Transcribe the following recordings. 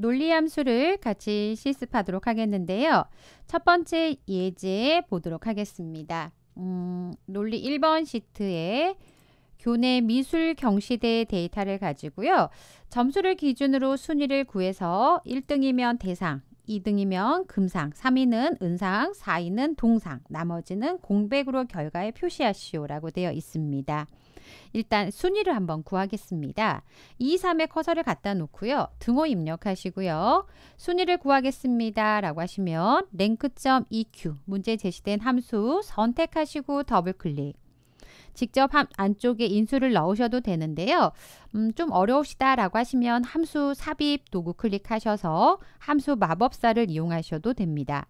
논리함수를 같이 실습하도록 하겠는데요. 첫 번째 예제 보도록 하겠습니다. 음, 논리 1번 시트에 교내 미술 경시대 데이터를 가지고요. 점수를 기준으로 순위를 구해서 1등이면 대상, 2등이면 금상, 3위는 은상, 4위는 동상, 나머지는 공백으로 결과에 표시하시오라고 되어 있습니다. 일단 순위를 한번 구하겠습니다. 2, 3에 커서를 갖다 놓고요. 등호 입력하시고요. 순위를 구하겠습니다. 라고 하시면 랭크 EQ 문제 제시된 함수 선택하시고 더블클릭 직접 안쪽에 인수를 넣으셔도 되는데요. 음, 좀 어려우시다 라고 하시면 함수 삽입 도구 클릭하셔서 함수 마법사를 이용하셔도 됩니다.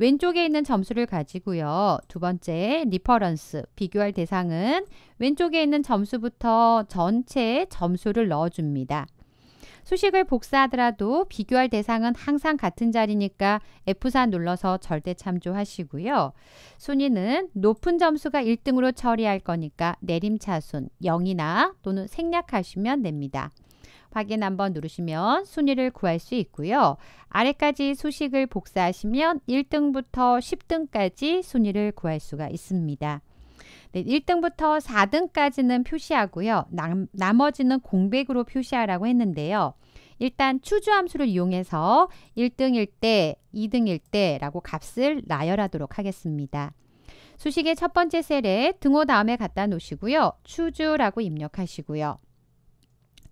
왼쪽에 있는 점수를 가지고요. 두 번째, 리퍼런스, 비교할 대상은 왼쪽에 있는 점수부터 전체 점수를 넣어줍니다. 수식을 복사하더라도 비교할 대상은 항상 같은 자리니까 F4 눌러서 절대 참조하시고요. 순위는 높은 점수가 1등으로 처리할 거니까 내림차순 0이나 또는 생략하시면 됩니다. 확인 한번 누르시면 순위를 구할 수 있고요. 아래까지 수식을 복사하시면 1등부터 10등까지 순위를 구할 수가 있습니다. 네, 1등부터 4등까지는 표시하고요. 남, 나머지는 공백으로 표시하라고 했는데요. 일단 추주 함수를 이용해서 1등일 때, 2등일 때라고 값을 나열하도록 하겠습니다. 수식의 첫 번째 셀에 등호 다음에 갖다 놓으시고요. 추주라고 입력하시고요.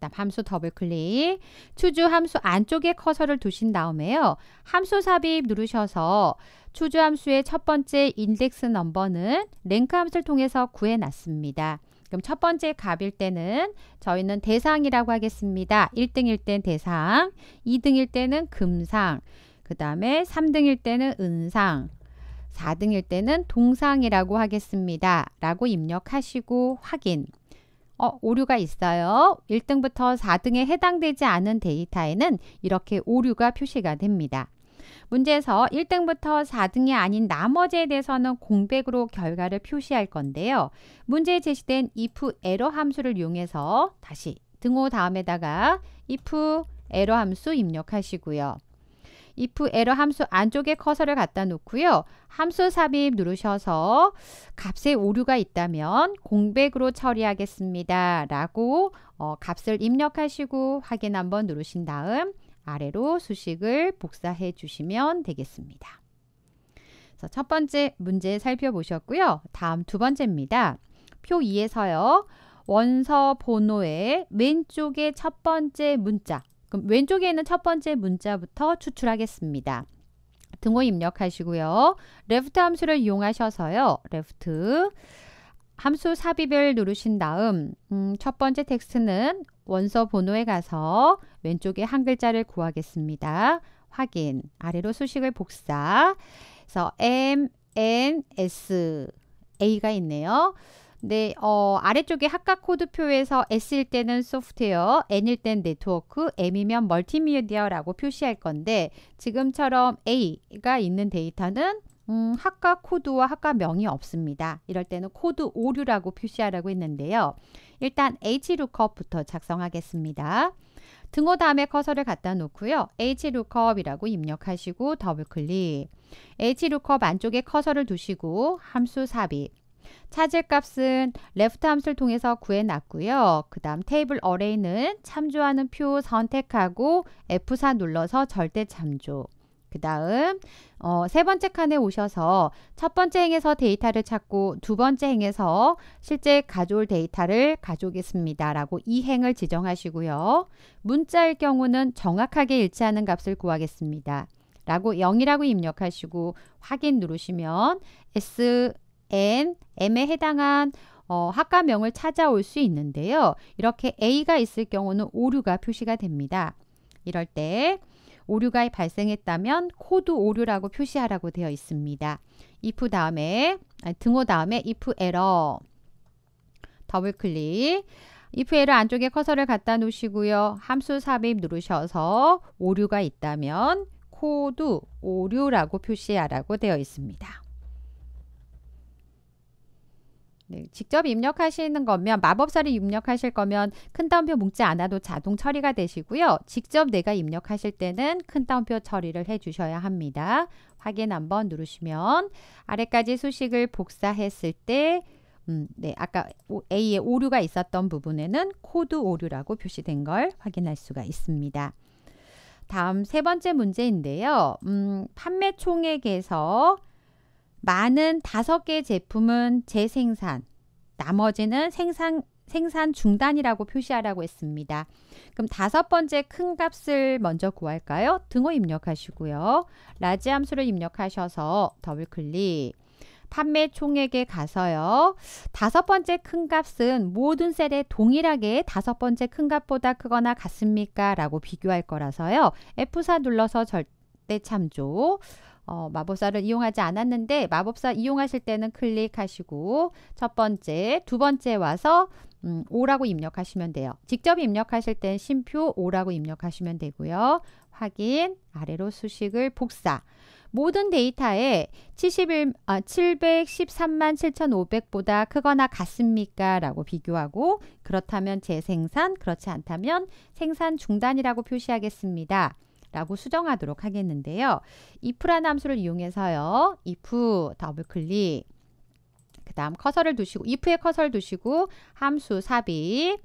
그다음 함수 더블 클릭. 추주 함수 안쪽에 커서를 두신 다음에요. 함수 삽입 누르셔서 추주 함수의 첫 번째 인덱스 넘버는 랭크 함수를 통해서 구해 놨습니다. 그럼 첫 번째 값일 때는 저희는 대상이라고 하겠습니다. 1등일 땐 대상, 2등일 때는 금상, 그 다음에 3등일 때는 은상, 4등일 때는 동상이라고 하겠습니다. 라고 입력하시고 확인. 어, 오류가 있어요. 1등부터 4등에 해당되지 않은 데이터에는 이렇게 오류가 표시가 됩니다. 문제에서 1등부터 4등이 아닌 나머지에 대해서는 공백으로 결과를 표시할 건데요. 문제에 제시된 if error 함수를 이용해서 다시 등호 다음에다가 if error 함수 입력하시고요. if error 함수 안쪽에 커서를 갖다 놓고요. 함수 삽입 누르셔서 값에 오류가 있다면 공백으로 처리하겠습니다. 라고 어, 값을 입력하시고 확인 한번 누르신 다음 아래로 수식을 복사해 주시면 되겠습니다. 첫 번째 문제 살펴보셨고요. 다음 두 번째입니다. 표 2에서요. 원서 번호의 왼쪽에첫 번째 문자 그럼 왼쪽에 있는 첫 번째 문자부터 추출하겠습니다. 등호 입력하시고요. l e f 함수를 이용하셔서요. l e f 함수 삽입을 누르신 다음 음, 첫 번째 텍스트는 원서 번호에 가서 왼쪽에 한 글자를 구하겠습니다. 확인, 아래로 수식을 복사. 그래서 M, N, S, A가 있네요. 네, 어, 아래쪽에 합각 코드표에서 S일 때는 소프트웨어, N일 땐 네트워크, M이면 멀티미디어라고 표시할 건데 지금처럼 A가 있는 데이터는 음, 학과 코드와 합각 명이 없습니다. 이럴 때는 코드 오류라고 표시하라고 했는데요. 일단 HLOOKUP부터 작성하겠습니다. 등호 다음에 커서를 갖다 놓고요. HLOOKUP이라고 입력하시고 더블클릭. HLOOKUP 안쪽에 커서를 두시고 함수 삽입. 찾을 값은 left 함수를 통해서 구해놨고요. 그 다음 테이블 r a y 는 참조하는 표 선택하고 F4 눌러서 절대 참조. 그 다음 어, 세 번째 칸에 오셔서 첫 번째 행에서 데이터를 찾고 두 번째 행에서 실제 가져올 데이터를 가져오겠습니다. 라고 이 행을 지정하시고요. 문자일 경우는 정확하게 일치하는 값을 구하겠습니다. 라고 0이라고 입력하시고 확인 누르시면 S n, m에 해당한 어, 학과명을 찾아올 수 있는데요. 이렇게 a가 있을 경우는 오류가 표시가 됩니다. 이럴 때 오류가 발생했다면 코드 오류라고 표시하라고 되어 있습니다. if 다음에 아니, 등호 다음에 if error 더블 클릭 if error 안쪽에 커서를 갖다 놓으시고요. 함수 삽입 누르셔서 오류가 있다면 코드 오류라고 표시하라고 되어 있습니다. 네, 직접 입력하시는 거면 마법사를 입력하실 거면 큰 따옴표 묶지 않아도 자동 처리가 되시고요. 직접 내가 입력하실 때는 큰 따옴표 처리를 해주셔야 합니다. 확인 한번 누르시면 아래까지 수식을 복사했을 때 음, 네, 아까 a 에 오류가 있었던 부분에는 코드 오류라고 표시된 걸 확인할 수가 있습니다. 다음 세 번째 문제인데요. 음, 판매 총액에서 많은 다섯 개 제품은 재생산, 나머지는 생산 생산 중단이라고 표시하라고 했습니다. 그럼 다섯 번째 큰 값을 먼저 구할까요? 등호 입력하시고요. 라지 함수를 입력하셔서 더블 클릭. 판매 총액에 가서요. 다섯 번째 큰 값은 모든 셀에 동일하게 다섯 번째 큰 값보다 크거나 같습니까? 라고 비교할 거라서요. F4 눌러서 절대 참조. 어, 마법사를 이용하지 않았는데 마법사 이용하실 때는 클릭하시고 첫 번째, 두 번째 와서 음, 5라고 입력하시면 돼요. 직접 입력하실 땐 심표 5라고 입력하시면 되고요. 확인, 아래로 수식을 복사. 모든 데이터에 71, 아, 713만 7,500보다 크거나 같습니까? 라고 비교하고 그렇다면 재생산, 그렇지 않다면 생산 중단이라고 표시하겠습니다. 라고 수정하도록 하겠는데요. if라는 함수를 이용해서요. if 더블 클릭 그 다음 커서를 두시고 if에 커서를 두시고 함수 삽입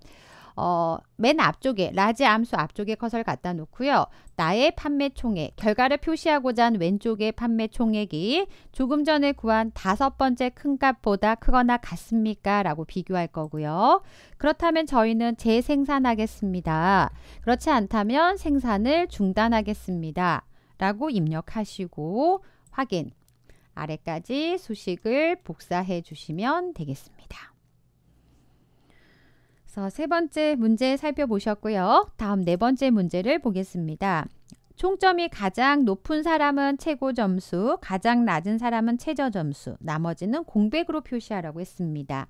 어, 맨 앞쪽에 라지 암수 앞쪽에 커서를 갖다 놓고요. 나의 판매 총액 결과를 표시하고자 한 왼쪽의 판매 총액이 조금 전에 구한 다섯 번째 큰 값보다 크거나 같습니까? 라고 비교할 거고요. 그렇다면 저희는 재생산하겠습니다. 그렇지 않다면 생산을 중단하겠습니다. 라고 입력하시고 확인 아래까지 수식을 복사해 주시면 되겠습니다. 그래서 세 번째 문제 살펴보셨고요. 다음 네 번째 문제를 보겠습니다. 총점이 가장 높은 사람은 최고 점수, 가장 낮은 사람은 최저 점수, 나머지는 공백으로 표시하라고 했습니다.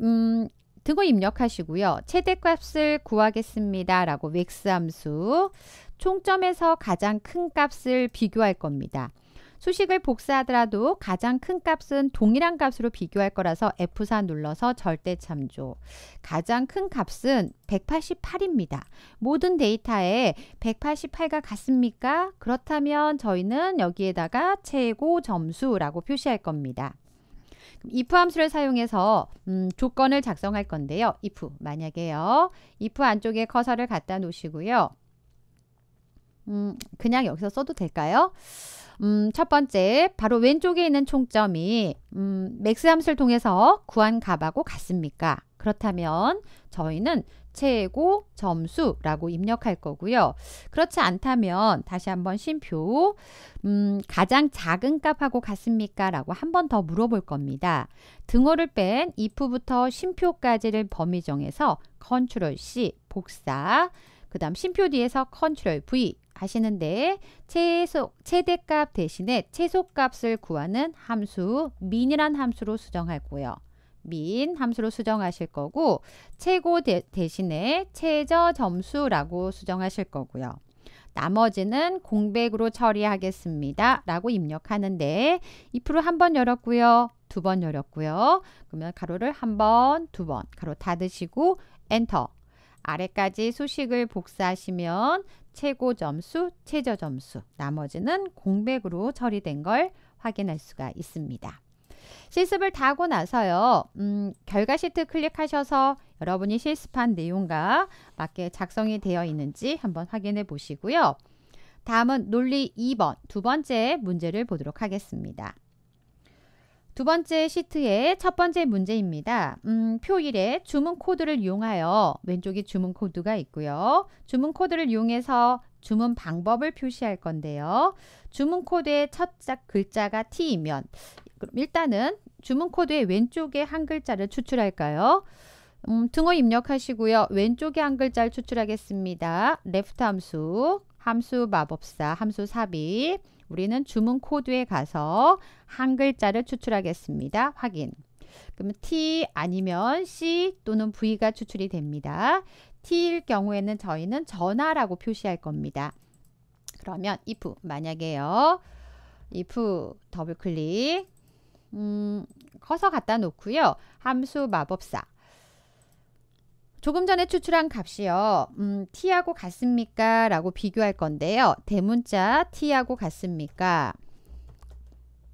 음, 등호 입력하시고요. 최대값을 구하겠습니다. 라고 웩스 함수, 총점에서 가장 큰 값을 비교할 겁니다. 수식을 복사하더라도 가장 큰 값은 동일한 값으로 비교할 거라서 F4 눌러서 절대 참조. 가장 큰 값은 188입니다. 모든 데이터에 188과 같습니까? 그렇다면 저희는 여기에다가 최고 점수라고 표시할 겁니다. if 함수를 사용해서 음, 조건을 작성할 건데요. if 만약에요. if 안쪽에 커서를 갖다 놓으시고요. 음, 그냥 여기서 써도 될까요? 음, 첫 번째, 바로 왼쪽에 있는 총점이 음, 맥스 함수를 통해서 구한 값하고 같습니까? 그렇다면 저희는 최고 점수라고 입력할 거고요. 그렇지 않다면 다시 한번 심표 음, 가장 작은 값하고 같습니까? 라고 한 번 더 물어볼 겁니다. 등호를 뺀 if부터 심표까지를 범위 정해서 컨트롤 C 복사 그 다음 심표 뒤에서 컨트롤 V 하시는데 최소, 최대값 대신에 최소값을 구하는 함수 min이란 함수로 수정할거고요 min 함수로 수정하실 거고 최고 대, 대신에 최저 점수라고 수정하실 거고요. 나머지는 공백으로 처리하겠습니다. 라고 입력하는데 if로 한 번 열었고요. 두 번 열었고요. 그러면 가로를 한 번, 두번 가로 닫으시고 엔터 아래까지 수식을 복사하시면 최고 점수, 최저 점수, 나머지는 공백으로 처리된 걸 확인할 수가 있습니다. 실습을 다 하고 나서요. 음, 결과 시트 클릭하셔서 여러분이 실습한 내용과 맞게 작성이 되어 있는지 한번 확인해 보시고요. 다음은 논리 2번, 두 번째 문제를 보도록 하겠습니다. 두 번째 시트의 첫 번째 문제입니다. 음, 표 1에 주문 코드를 이용하여 왼쪽에 주문 코드가 있고요. 주문 코드를 이용해서 주문 방법을 표시할 건데요. 주문 코드의 첫 글자가 T이면 그럼 일단은 주문 코드의 왼쪽에 한 글자를 추출할까요? 음, 등호 입력하시고요. 왼쪽에 한 글자를 추출하겠습니다. 레프트 함수, 함수 마법사, 함수 삽입 우리는 주문 코드에 가서 한 글자를 추출하겠습니다. 확인. 그러면 T 아니면 C 또는 V가 추출이 됩니다. T일 경우에는 저희는 전화라고 표시할 겁니다. 그러면 if 만약에요. if 더블 클릭 음, 커서 갖다 놓고요. 함수 마법사 조금 전에 추출한 값이요. 음, t하고 같습니까? 라고 비교할 건데요. 대문자 t하고 같습니까?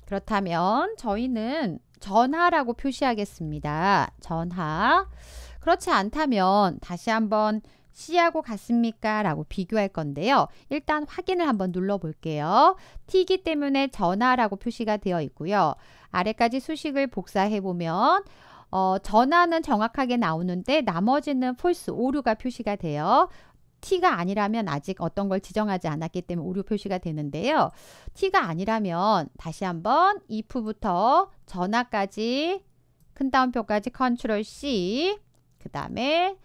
그렇다면 저희는 전하라고 표시하겠습니다. 전하. 그렇지 않다면 다시 한번 C하고 같습니까? 라고 비교할 건데요. 일단 확인을 한번 눌러볼게요. T이기 때문에 전하라고 표시가 되어 있고요. 아래까지 수식을 복사해보면 어, 전화는 정확하게 나오는데 나머지는 false 오류가 표시가 돼요. T가 아니라면 아직 어떤 걸 지정하지 않았기 때문에 오류 표시가 되는데요. T가 아니라면 다시 한번 if부터 전화까지 큰 따옴표까지 컨트롤 C 그 다음에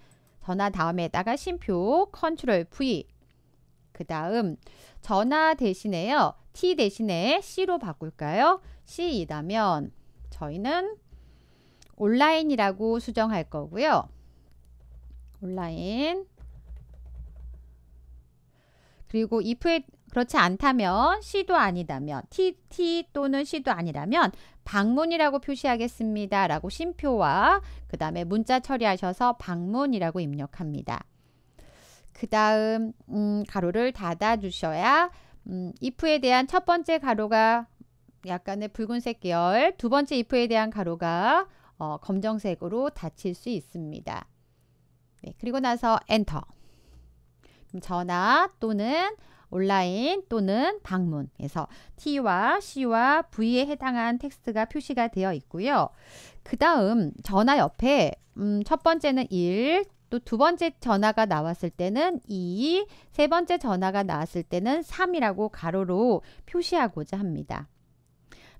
전화 다음에다가 심표 컨트롤 V 그 다음 전화 대신에요. T 대신에 C로 바꿀까요? C이라면 저희는 온라인이라고 수정할 거고요. 온라인 그리고 if에 그렇지 않다면 C도 아니다면 TT 또는 C도 아니라면 방문이라고 표시하겠습니다. 라고 심표와 그 다음에 문자 처리하셔서 방문이라고 입력합니다. 그 다음 음, 가로를 닫아주셔야 음, if에 대한 첫 번째 가로가 약간의 붉은색 계열 두 번째 if에 대한 가로가 어, 검정색으로 닫힐 수 있습니다. 네, 그리고 나서 엔터. 전화 또는 온라인 또는 방문에서 T와 C와 V에 해당한 텍스트가 표시가 되어 있고요. 그 다음 전화 옆에 음, 첫 번째는 1, 또 두 번째 전화가 나왔을 때는 2, 세 번째 전화가 나왔을 때는 3이라고 가로로 표시하고자 합니다.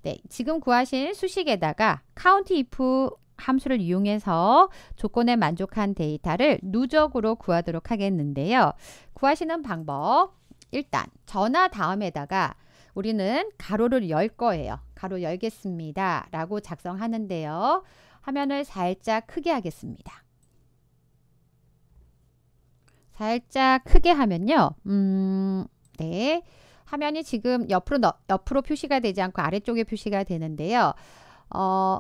네, 지금 구하신 수식에다가 c o u n t if 함수를 이용해서 조건에 만족한 데이터를 누적으로 구하도록 하겠는데요. 구하시는 방법 일단 전화 다음에다가 우리는 가로를 열 거예요. 가로 열겠습니다. 라고 작성하는데요. 화면을 살짝 크게 하겠습니다. 살짝 크게 하면요. 음, 네. 화면이 지금 옆으로 너, 옆으로 표시가 되지 않고 아래쪽에 표시가 되는데요. 어,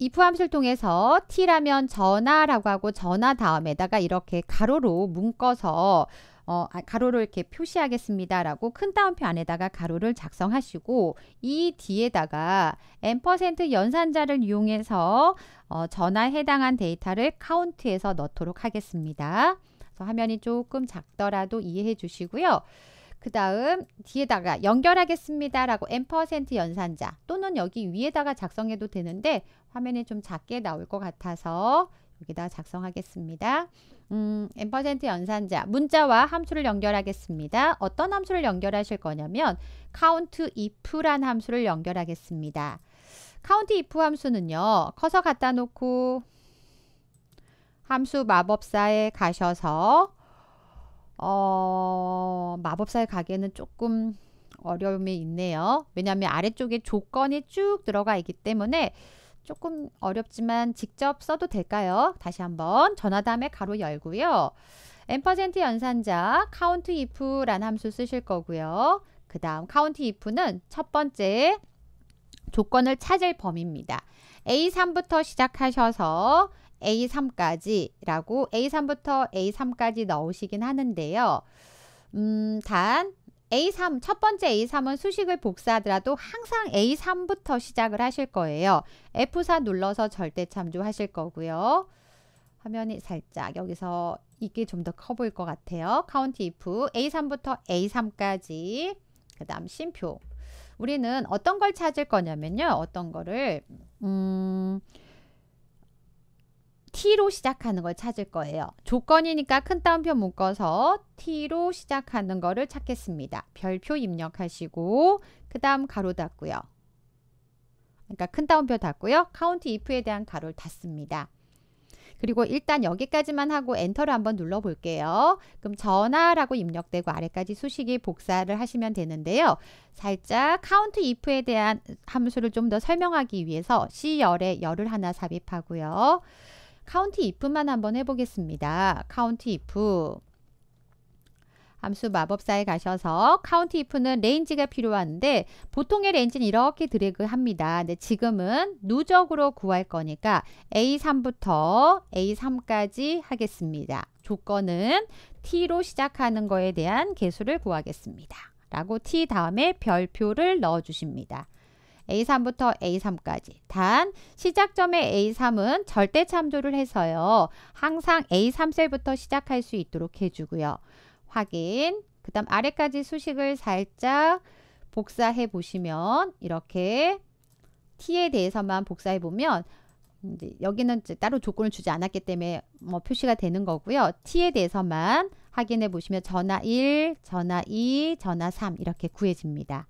if 함수를 통해서 t라면 전화라고 하고 전화 다음에다가 이렇게 가로로 묶어서 어, 아, 가로로 이렇게 표시하겠습니다라고 큰 따옴표 안에다가 가로를 작성하시고 이 뒤에다가 n% 연산자를 이용해서 어, 전화에 해당한 데이터를 카운트해서 넣도록 하겠습니다. 화면이 조금 작더라도 이해해 주시고요. 그 다음 뒤에다가 연결하겠습니다라고 n% 연산자 또는 여기 위에다가 작성해도 되는데 화면이 좀 작게 나올 것 같아서 여기다 작성하겠습니다. 음, n% 연산자 문자와 함수를 연결하겠습니다. 어떤 함수를 연결하실 거냐면 count if란 함수를 연결하겠습니다. count if 함수는요. 커서 갖다 놓고 함수 마법사에 가셔서 어, 마법사의 가게는 조금 어려움이 있네요. 왜냐하면 아래쪽에 조건이 쭉 들어가 있기 때문에 조금 어렵지만 직접 써도 될까요? 다시 한번 전화 담에 가로 열고요. n% 연산자 카운트 if란 함수 쓰실 거고요. 그 다음 카운트 if는 첫 번째 조건을 찾을 범위입니다. A3부터 시작하셔서 A3까지라고 A3부터 A3까지 넣으시긴 하는데요. 음, 단 A3, 첫 번째 A3은 수식을 복사하더라도 항상 A3부터 시작을 하실 거예요. F4 눌러서 절대 참조하실 거고요. 화면이 살짝 여기서 이게 좀 더 커 보일 것 같아요. 카운트 if A3부터 A3까지 그 다음 심표 우리는 어떤 걸 찾을 거냐면요. 어떤 거를 음... T로 시작하는 걸 찾을 거예요. 조건이니까 큰 따옴표 묶어서 T로 시작하는 거를 찾겠습니다. 별표 입력하시고 그 다음 가로 닫고요. 그러니까 큰 따옴표 닫고요. 카운트 if에 대한 가로를 닫습니다. 그리고 일단 여기까지만 하고 엔터를 한번 눌러볼게요. 그럼 전화라고 입력되고 아래까지 수식이 복사를 하시면 되는데요. 살짝 카운트 if에 대한 함수를 좀 더 설명하기 위해서 C열에 열을 하나 삽입하고요. 카운티 if만 한번 해보겠습니다. 카운티 if 함수 마법사에 가셔서 카운티 if는 레인지가 필요한데 보통의 레인지는 이렇게 드래그 합니다. 근데 지금은 누적으로 구할 거니까 A3부터 A3까지 하겠습니다. 조건은 T로 시작하는 거에 대한 개수를 구하겠습니다. 라고 T 다음에 별표를 넣어 주십니다. A3부터 A3까지. 단 시작점의 A3은 절대 참조를 해서요. 항상 A3셀부터 시작할 수 있도록 해주고요. 확인. 그 다음 아래까지 수식을 살짝 복사해 보시면 이렇게 T에 대해서만 복사해 보면 이제 여기는 이제 따로 조건을 주지 않았기 때문에 뭐 표시가 되는 거고요. T에 대해서만 확인해 보시면 전화 1, 전화 2, 전화 3 이렇게 구해집니다.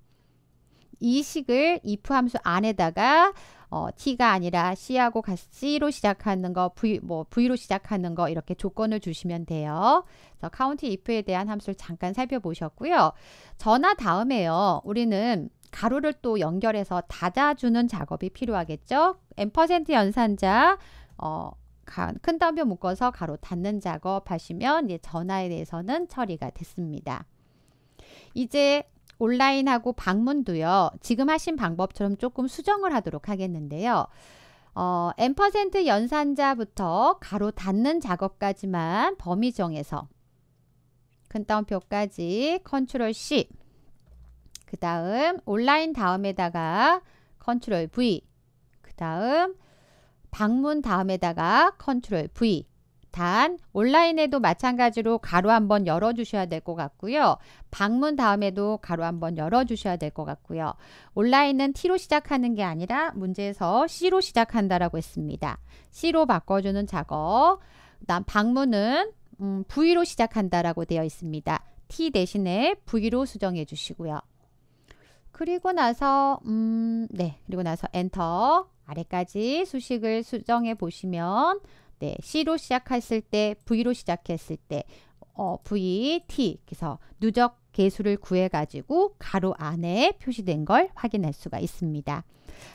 이식을 if 함수 안에다가 어, t가 아니라 c하고 c로 시작하는 거, v 뭐 v로 시작하는 거 이렇게 조건을 주시면 돼요. 그래서 count if에 대한 함수를 잠깐 살펴보셨고요. 전화 다음에요. 우리는 가로를 또 연결해서 닫아주는 작업이 필요하겠죠. n% 연산자 어, 큰 따옴표 묶어서 가로 닫는 작업 하시면 전화에 대해서는 처리가 됐습니다. 이제 온라인하고 방문도요. 지금 하신 방법처럼 조금 수정을 하도록 하겠는데요. 어, n% 연산자부터 가로 닫는 작업까지만 범위 정해서 큰따옴표까지 컨트롤 C 그 다음 온라인 다음에다가 컨트롤 V 그 다음 방문 다음에다가 컨트롤 V 단 온라인에도 마찬가지로 가로 한번 열어 주셔야 될 것 같고요. 방문 다음에도 가로 한번 열어 주셔야 될 것 같고요. 온라인은 T로 시작하는 게 아니라 문제에서 C로 시작한다라고 했습니다. C로 바꿔 주는 작업. 그다음 방문은 음, V로 시작한다라고 되어 있습니다. T 대신에 V로 수정해 주시고요. 그리고 나서 음, 네. 그리고 나서 엔터 아래까지 수식을 수정해 보시면 때, C로 시작했을 때, V로 시작했을 때, 어, V, T 그래서 누적 개수를 구해가지고 가로 안에 표시된 걸 확인할 수가 있습니다.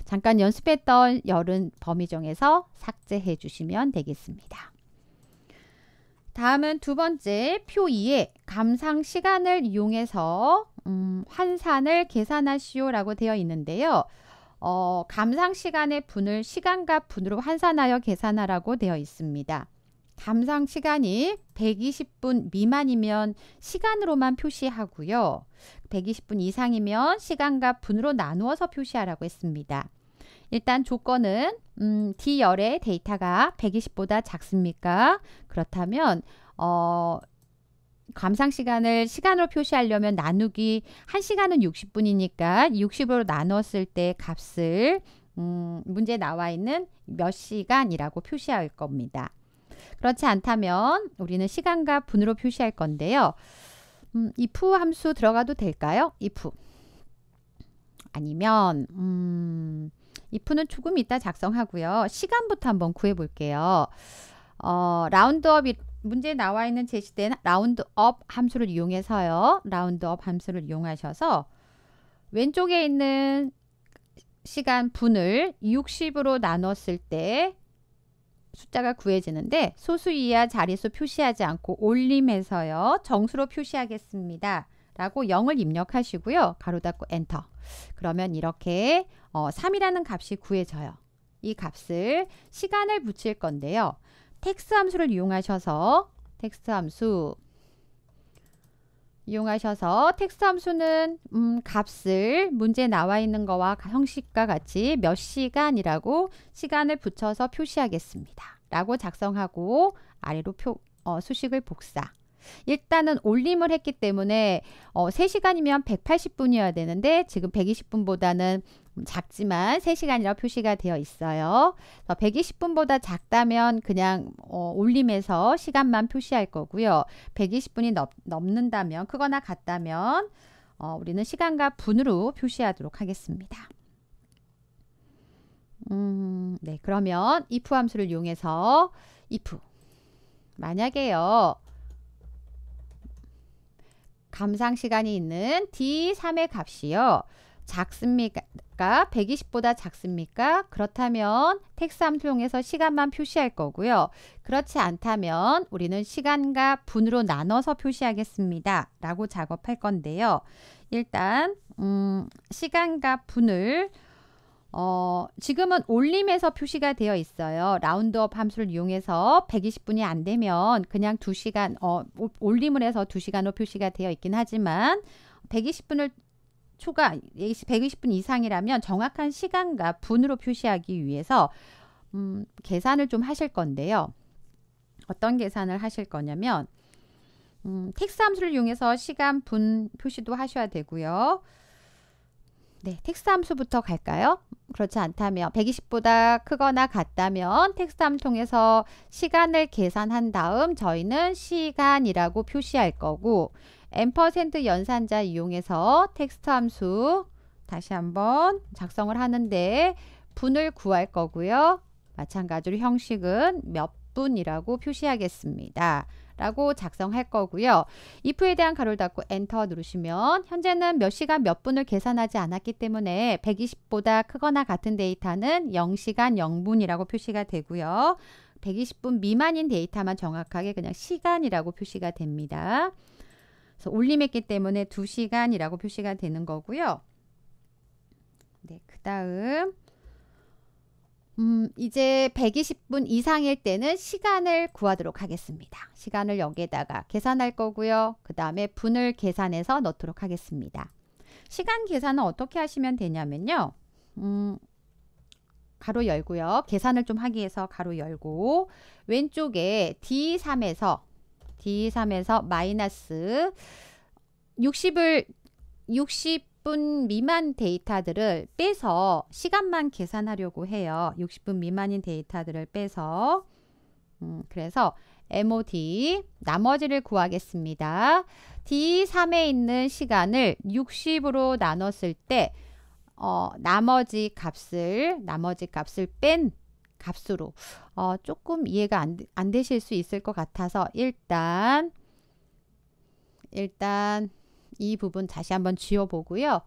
잠깐 연습했던 열은 범위 정에서 삭제해 주시면 되겠습니다. 다음은 두 번째 표 2에 감상 시간을 이용해서 음, 환산을 계산하시오라고 되어 있는데요. 어, 감상 시간의 분을 시간과 분으로 환산하여 계산하라고 되어 있습니다. 감상 시간이 120분 미만이면 시간으로만 표시하고요. 120분 이상이면 시간과 분으로 나누어서 표시하라고 했습니다. 일단 조건은 음, D열의 데이터가 120보다 작습니까? 그렇다면 어, 감상 시간을 시간으로 표시하려면 나누기 1시간은 60분이니까 60으로 나눴을 때 값을 음, 문제 나와 있는 몇 시간이라고 표시할 겁니다. 그렇지 않다면 우리는 시간과 분으로 표시할 건데요. 음, if 함수 들어가도 될까요? if 아니면 음, if는 조금 이따 작성하고요. 시간부터 한번 구해 볼게요. 어, 라운드업 문제에 나와 있는 제시된 라운드업 함수를 이용해서요. 라운드업 함수를 이용하셔서 왼쪽에 있는 시간 분을 60으로 나눴을 때 숫자가 구해지는데 소수 이하 자릿수 표시하지 않고 올림해서요. 정수로 표시하겠습니다. 라고 0을 입력하시고요. 가로 닫고 엔터. 그러면 이렇게 어, 3이라는 값이 구해져요. 이 값을 시간을 붙일 건데요. 텍스 함수를 이용하셔서 텍스 함수 이용하셔서 텍스 함수는 음, 값을 문제 에 나와 있는 거와 형식과 같이 몇 시간이라고 시간을 붙여서 표시하겠습니다. 라고 작성하고 아래로 표, 어, 수식을 복사 일단은 올림을 했기 때문에 어, 3시간이면 180분이어야 되는데 지금 120분보다는 음, 작지만 3시간이라고 표시가 되어 있어요. 120분보다 작다면 그냥 어, 올림에서 시간만 표시할 거고요. 120분이 넘, 넘는다면 크거나 같다면 어, 우리는 시간과 분으로 표시하도록 하겠습니다. 음, 네, 그러면 if 함수를 이용해서 if 만약에요. 감상 시간이 있는 D3의 값이요. 작습니까? 작습니까? 120보다 작습니까? 그렇다면 텍스 함수 이 용해서 시간만 표시할 거고요. 그렇지 않다면 우리는 시간과 분으로 나눠서 표시하겠습니다. 라고 작업할 건데요. 일단 음, 시간과 분을 어, 지금은 올림에서 표시가 되어 있어요. 라운드업 함수를 이용해서 120분이 안 되면 그냥 2시간 어, 올림을 해서 2시간으로 표시가 되어 있긴 하지만 120분을 초과 120분 이상이라면 정확한 시간과 분으로 표시하기 위해서 음, 계산을 좀 하실 건데요. 어떤 계산을 하실 거냐면 음, 텍스 트 함수를 이용해서 시간 분 표시도 하셔야 되고요. 네, 텍스 트 함수부터 갈까요? 그렇지 않다면 120보다 크거나 같다면 텍스 트 함수 통해서 시간을 계산한 다음 저희는 시간이라고 표시할 거고 앰퍼센트 연산자 이용해서 텍스트 함수 다시 한번 작성을 하는데 분을 구할 거고요. 마찬가지로 형식은 몇 분이라고 표시하겠습니다. 라고 작성할 거고요. if에 대한 가로를 닫고 엔터 누르시면 현재는 몇 시간 몇 분을 계산하지 않았기 때문에 120보다 크거나 같은 데이터는 0시간 0분이라고 표시가 되고요. 120분 미만인 데이터만 정확하게 그냥 시간이라고 표시가 됩니다. 그래서 올림했기 때문에 두시간이라고 표시가 되는 거고요. 네, 그 다음 음, 이제 120분 이상일 때는 시간을 구하도록 하겠습니다. 시간을 여기에다가 계산할 거고요. 그 다음에 분을 계산해서 넣도록 하겠습니다. 시간 계산은 어떻게 하시면 되냐면요. 음, 가로 열고요. 계산을 좀 하기 위해서 가로 열고 왼쪽에 D3에서 D3에서 마이너스 60을 60분 미만 데이터들을 빼서 시간만 계산하려고 해요. 60분 미만인 데이터들을 빼서 음, 그래서 MOD 나머지를 구하겠습니다. D3에 있는 시간을 60으로 나눴을 때 어, 나머지 값을 나머지 값을 뺀 값으로 어, 조금 이해가 안, 안 되실 수 있을 것 같아서 일단 일단 이 부분 다시 한번 지워보고요.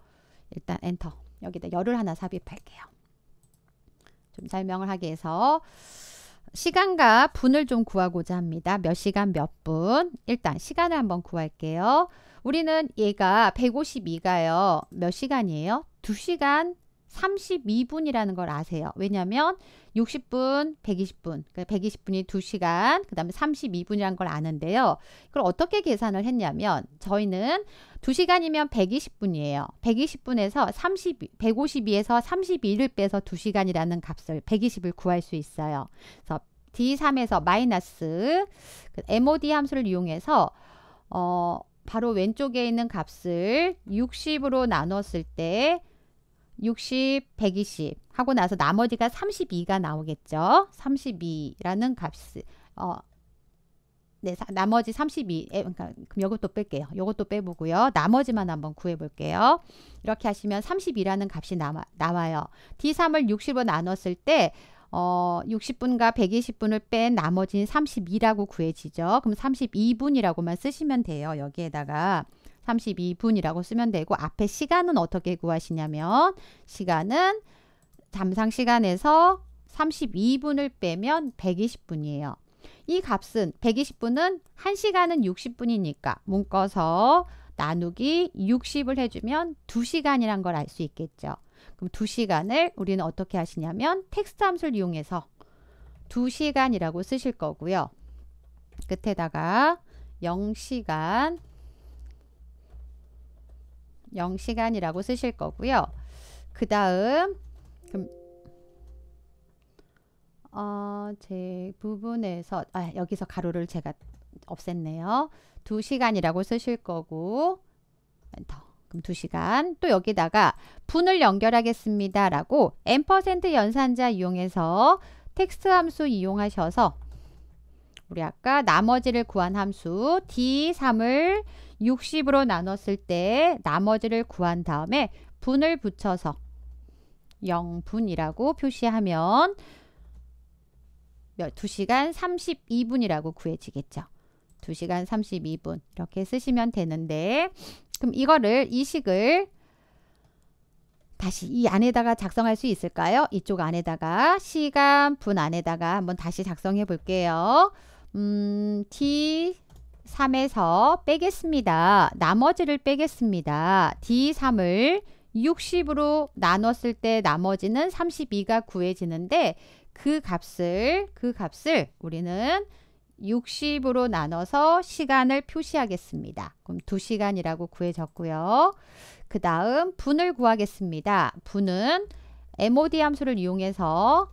일단 엔터 여기다 열을 하나 삽입할게요. 좀 설명을 하기 위해서 시간과 분을 좀 구하고자 합니다. 몇 시간 몇 분? 일단 시간을 한번 구할게요. 우리는 얘가 152가요. 몇 시간이에요? 2시간 32분이라는 걸 아세요. 왜냐하면 60분, 120분, 그러니까 120분이 2시간, 그 다음에 32분이라는 걸 아는데요. 그걸 어떻게 계산을 했냐면 저희는 2시간이면 120분이에요. 120분에서 30, 152에서 32를 빼서 2시간이라는 값을 120을 구할 수 있어요. 그래서 D3에서 마이너스 MOD 그 함수를 이용해서 어, 바로 왼쪽에 있는 값을 60으로 나눴을 때 60, 120 하고 나서 나머지가 32가 나오겠죠. 32라는 값이 어, 네, 사, 나머지 32, 에, 그러니까 그럼 요것도 뺄게요. 요것도 빼보고요. 나머지만 한번 구해볼게요. 이렇게 하시면 32라는 값이 남아, 나와요. D3을 60으로 나눴을 때 어, 60분과 120분을 뺀 나머지는 32라고 구해지죠. 그럼 32분이라고만 쓰시면 돼요. 여기에다가 32분이라고 쓰면 되고 앞에 시간은 어떻게 구하시냐면 시간은 잠상 시간에서 32분을 빼면 120분이에요. 이 값은 120분은 1시간은 60분이니까 묶어서 나누기 60을 해주면 2시간이란 걸 알 수 있겠죠. 그럼 2시간을 우리는 어떻게 하시냐면 텍스트 함수를 이용해서 2시간이라고 쓰실 거고요. 끝에다가 0시간 0시간이라고 쓰실 거고요. 그 다음 어, 제 부분에서 아, 여기서 가로를 제가 없앴네요. 2시간이라고 쓰실 거고 엔터. 그럼 2시간 또 여기다가 분을 연결하겠습니다. 라고 n% 연산자 이용해서 텍스트 함수 이용하셔서 우리 아까 나머지를 구한 함수 D3을 60으로 나눴을 때 나머지를 구한 다음에 분을 붙여서 0분이라고 표시하면 2시간 32분이라고 구해지겠죠. 2시간 32분 이렇게 쓰시면 되는데 그럼 이거를 이 식을 다시 이 안에다가 작성할 수 있을까요? 이쪽 안에다가 시간 분 안에다가 한번 다시 작성해 볼게요. 음, t 3에서 빼겠습니다. 나머지를 빼겠습니다. D3을 60으로 나눴을 때 나머지는 32가 구해지는데 그 값을 그 값을 우리는 60으로 나눠서 시간을 표시하겠습니다. 그럼 2시간이라고 구해졌고요. 그 다음 분을 구하겠습니다. 분은 MOD 함수를 이용해서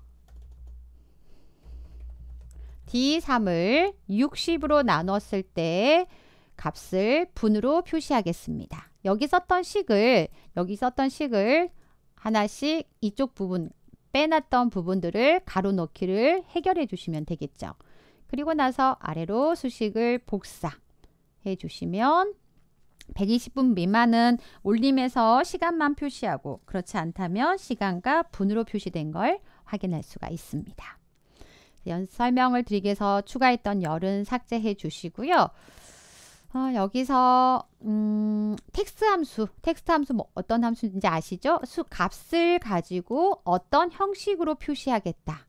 D3을 60으로 나눴을 때 값을 분으로 표시하겠습니다. 여기 썼던 식을 여기 썼던 식을 하나씩 이쪽 부분 빼놨던 부분들을 가로 넣기를 해결해 주시면 되겠죠. 그리고 나서 아래로 수식을 복사 해 주시면 120분 미만은 올림에서 시간만 표시하고 그렇지 않다면 시간과 분으로 표시된 걸 확인할 수가 있습니다. 설명을 드리기 위해서 추가했던 열은 삭제해 주시고요. 어, 여기서 음, 텍스트 함수, 텍스트 함수 뭐 어떤 함수인지 아시죠? 수 값을 가지고 어떤 형식으로 표시하겠다.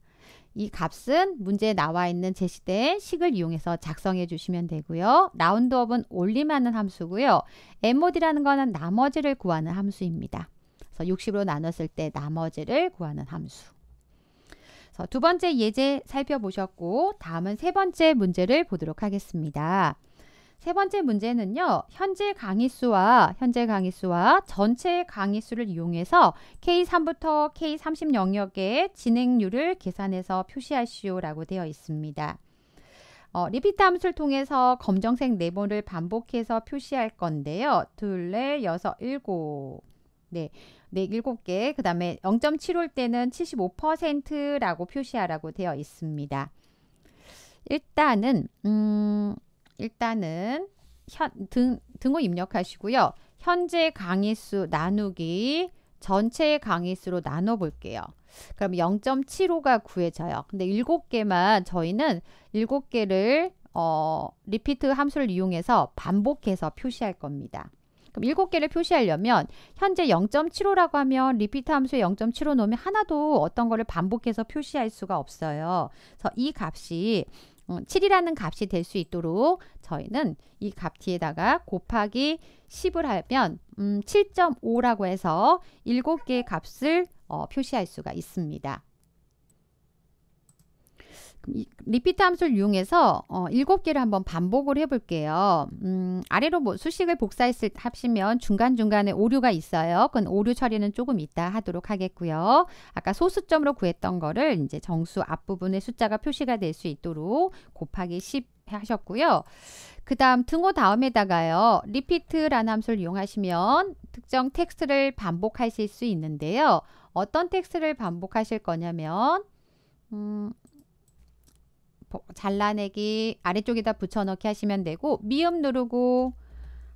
이 값은 문제에 나와 있는 제시된 식을 이용해서 작성해 주시면 되고요. 라운드업은 올림하는 함수고요. MOD라는 거는 나머지를 구하는 함수입니다. 그래서 60으로 나눴을 때 나머지를 구하는 함수. 어, 두 번째 예제 살펴보셨고 다음은 세 번째 문제를 보도록 하겠습니다. 세 번째 문제는요. 현재 강의 수와 현재 강의 수와 전체 강의 수를 이용해서 K3부터 K30 영역의 진행률을 계산해서 표시하시오라고 되어 있습니다. 어, 리피트 함수를 통해서 검정색 네모를 반복해서 표시할 건데요. 둘, 넷, 여섯, 일곱. 네. 네, 7개. 그 다음에 0.75일 때는 75%라고 표시하라고 되어 있습니다. 일단은, 음, 일단은, 현, 등, 등호 입력하시고요. 현재 강의수 나누기 전체 강의수로 나눠 볼게요. 그럼 0.75가 구해져요. 근데 7개만 저희는 7개를 어, 리피트 함수를 이용해서 반복해서 표시할 겁니다. 그럼 7개를 표시하려면 현재 0.75라고 하면 리피트 함수에 0.75 놓으면 하나도 어떤 거를 반복해서 표시할 수가 없어요. 그래서 이 값이 7이라는 어, 값이 될 수 있도록 저희는 이 값 뒤에다가 곱하기 10을 하면 음, 7.5라고 해서 7개의 값을 어, 표시할 수가 있습니다. 리피트 함수를 이용해서 어, 7개를 한번 반복을 해볼게요. 음, 아래로 뭐 수식을 복사했을 합시면 중간중간에 오류가 있어요. 그건 오류 처리는 조금 이따 하도록 하겠고요. 아까 소수점으로 구했던 거를 이제 정수 앞부분에 숫자가 표시가 될 수 있도록 곱하기 10 하셨고요. 그 다음 등호 다음에다가요. 리피트라는 함수를 이용하시면 특정 텍스트를 반복하실 수 있는데요. 어떤 텍스트를 반복하실 거냐면 음, 잘라내기 아래쪽에다 붙여넣기 하시면 되고 미음 누르고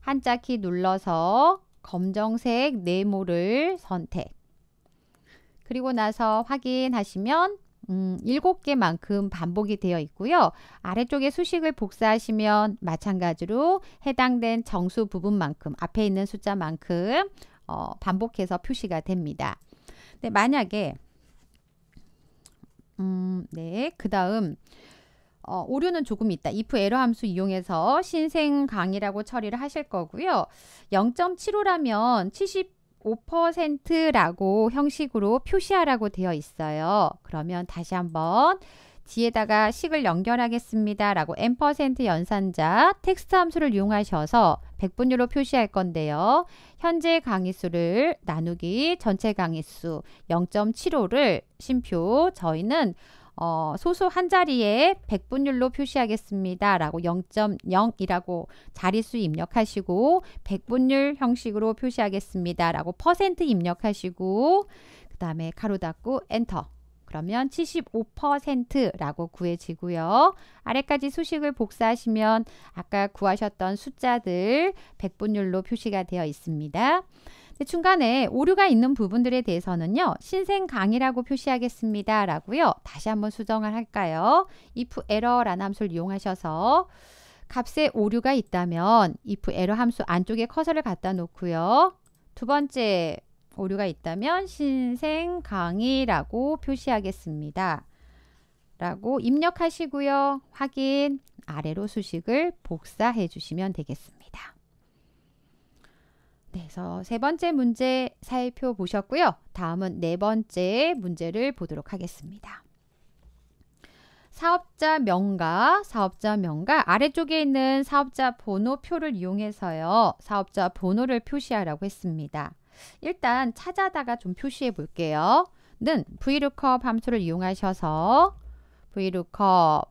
한자키 눌러서 검정색 네모를 선택 그리고 나서 확인하시면 음, 7개만큼 반복이 되어 있고요. 아래쪽에 수식을 복사하시면 마찬가지로 해당된 정수 부분만큼 앞에 있는 숫자만큼 어, 반복해서 표시가 됩니다. 근데 네, 만약에 음, 네, 그 다음 어, 오류는 조금 있다. if 에러 함수 이용해서 신생 강의라고 처리를 하실 거고요. 0.75라면 75%라고 형식으로 표시하라고 되어 있어요. 그러면 다시 한번 뒤에다가 식을 연결하겠습니다. 라고 n% 연산자 텍스트 함수를 이용하셔서 백분율로 표시할 건데요. 현재 강의수를 나누기 전체 강의수 0.75를 심표 저희는 어, 소수 한 자리에 백분율로 표시하겠습니다. 라고 0.0이라고 자릿수 입력하시고 백분율 형식으로 표시하겠습니다. 라고 퍼센트 입력하시고 그 다음에 가로 닫고 엔터 그러면 75%라고 구해지고요. 아래까지 수식을 복사하시면 아까 구하셨던 숫자들 백분율로 표시가 되어 있습니다. 네, 중간에 오류가 있는 부분들에 대해서는요. 신생 강의라고 표시하겠습니다. 라고요. 다시 한번 수정을 할까요? if error라는 함수를 이용하셔서 값에 오류가 있다면 if error 함수 안쪽에 커서를 갖다 놓고요. 두 번째 오류가 있다면 신생 강의라고 표시하겠습니다. 라고 입력하시고요. 확인 아래로 수식을 복사해 주시면 되겠습니다. 그래서 세 번째 문제 살펴보셨고요. 다음은 네 번째 문제를 보도록 하겠습니다. 사업자 명과 사업자 명과 아래쪽에 있는 사업자 번호표를 이용해서요. 사업자 번호를 표시하라고 했습니다. 일단 찾아다가 좀 표시해 볼게요. 는 vlookup 함수를 이용하셔서 vlookup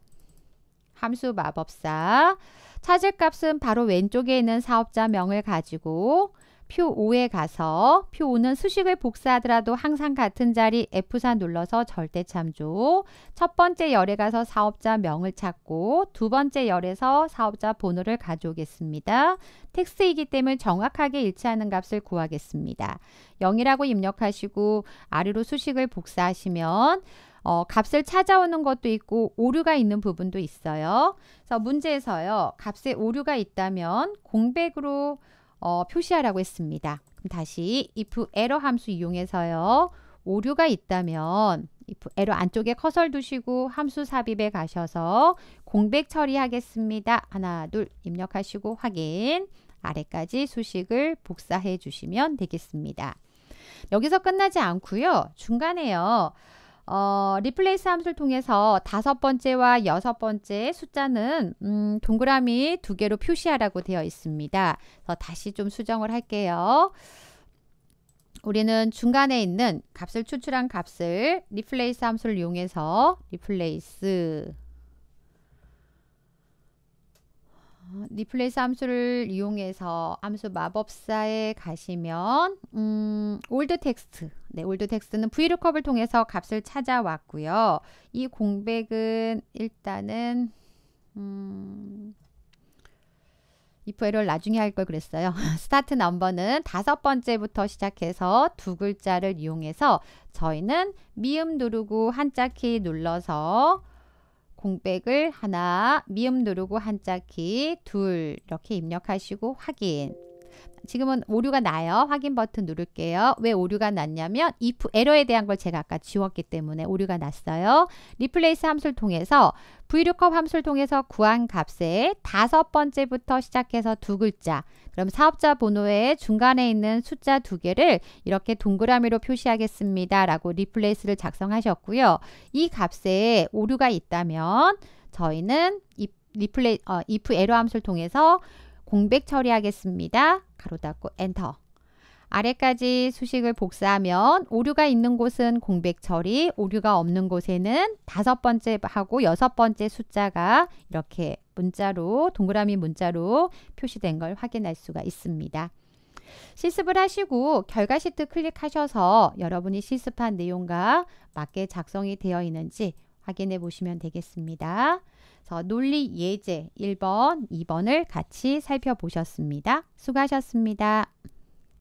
함수 마법사 찾을 값은 바로 왼쪽에 있는 사업자명을 가지고 표 5에 가서 표 5는 수식을 복사하더라도 항상 같은 자리 F4 눌러서 절대 참조 첫 번째 열에 가서 사업자 명을 찾고 두 번째 열에서 사업자 번호를 가져오겠습니다. 텍스이기 때문에 정확하게 일치하는 값을 구하겠습니다. 0이라고 입력하시고 아래로 수식을 복사하시면 어, 값을 찾아오는 것도 있고 오류가 있는 부분도 있어요. 그래서 문제에서요. 값에 오류가 있다면 공백으로 어, 표시하라고 했습니다. 그럼 다시 if error 함수 이용해서요. 오류가 있다면 if error 안쪽에 커서 두시고 함수 삽입에 가셔서 공백 처리하겠습니다. 하나 둘 입력하시고 확인 아래까지 수식을 복사해 주시면 되겠습니다. 여기서 끝나지 않고요. 중간에요. 어, 리플레이스 함수를 통해서 다섯 번째와 여섯 번째 숫자는 음, 동그라미 두 개로 표시하라고 되어 있습니다. 그래서 다시 좀 수정을 할게요. 우리는 중간에 있는 값을 추출한 값을 리플레이스 함수를 이용해서 리플레이스 어, 리플레이스 함수를 이용해서 함수 마법사에 가시면 음, 올드 텍스트 네, 올드 텍스트는 브이 o o 을 통해서 값을 찾아왔고요. 이 공백은 일단은 음, if 에러를 나중에 할 걸 그랬어요. 스타트 넘버는 다섯 번째부터 시작해서 두 글자를 이용해서 저희는 미음 누르고 한자 키 눌러서 공백을 하나, 미음 누르고 한자 키, 둘 이렇게 입력하시고 확인. 지금은 오류가 나요. 확인 버튼 누를게요. 왜 오류가 났냐면 if 에러에 대한 걸 제가 아까 지웠기 때문에 오류가 났어요. 리플레이스 함수를 통해서 vlookup 함수를 통해서 구한 값에 다섯 번째부터 시작해서 두 글자 그럼 사업자 번호의 중간에 있는 숫자 두 개를 이렇게 동그라미로 표시하겠습니다. 라고 리플레이스를 작성하셨고요. 이 값에 오류가 있다면 저희는 이, 리플레이, 어, if 에러 함수를 통해서 공백 처리하겠습니다. 가로 닫고 엔터. 아래까지 수식을 복사하면 오류가 있는 곳은 공백 처리, 오류가 없는 곳에는 다섯 번째 하고 여섯 번째 숫자가 이렇게 문자로 동그라미 문자로 표시된 걸 확인할 수가 있습니다. 실습을 하시고 결과 시트 클릭하셔서 여러분이 실습한 내용과 맞게 작성이 되어 있는지 확인해 보시면 되겠습니다. 그래서 논리 예제 1번, 2번을 같이 살펴보셨습니다. 수고하셨습니다.